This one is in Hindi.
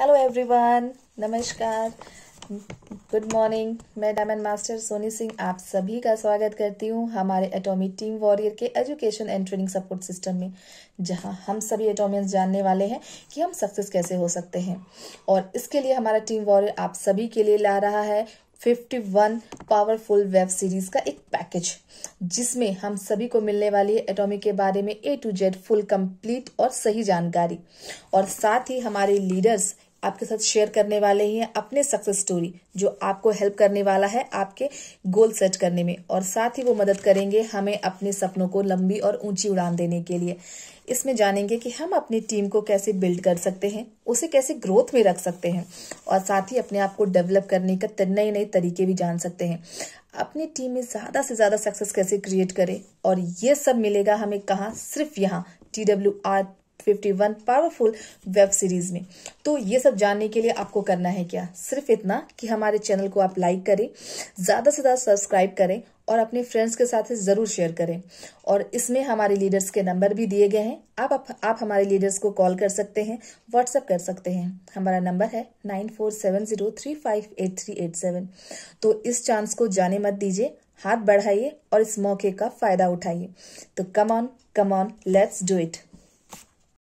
हेलो एवरीवन नमस्कार गुड मॉर्निंग मैं डायमंड मास्टर सोनी सिंह आप सभी का स्वागत करती हूँ हमारे एटॉमी टीम वॉरियर के education and training support system में जहाँ हम सभी एटोमियंस जानने वाले हैं कि हम सक्सेस कैसे हो सकते हैं और इसके लिए हमारा टीम वॉरियर आप सभी के लिए ला रहा है 51 पावरफुल वेब सीरीज का एक पैकेज जिसमें हम सभी को मिलने वाली है एटॉमी के बारे में A to Z full complete और सही जानकारी और साथ ही हमारे लीडर्स आपके साथ शेयर करने वाले ही हैं अपने सक्सेस स्टोरी जो आपको हेल्प करने वाला है आपके गोल सेट करने में और साथ ही वो मदद करेंगे हमें अपने सपनों को लंबी और ऊंची उड़ान देने के लिए इसमें जानेंगे कि हम अपनी टीम को कैसे बिल्ड कर सकते हैं उसे कैसे ग्रोथ में रख सकते हैं और साथ ही अपने आप को डेवलप करने का नए नए तरीके भी जान सकते हैं अपनी टीम में ज्यादा से ज्यादा सक्सेस कैसे क्रिएट करें और ये सब मिलेगा हमें कहाँ सिर्फ यहाँ T W R 51 powerful web series में तो ये सब जानने के लिए आपको करना है क्या सिर्फ इतना कि हमारे चैनल को आप लाइक करें ज्यादा से ज्यादा सब्सक्राइब करें और अपने फ्रेंड्स के साथ जरूर शेयर करें और इसमें हमारे लीडर्स के नंबर भी दिए गए हैं आप, आप आप हमारे लीडर्स को कॉल कर सकते हैं व्हाट्सएप कर सकते हैं हमारा नंबर है nine four seven zero three five eight three eight seven तो इस चांस को जाने मत दीजिए हाथ बढ़ाइए और इस मौके का फायदा उठाइए तो come on come on let's do it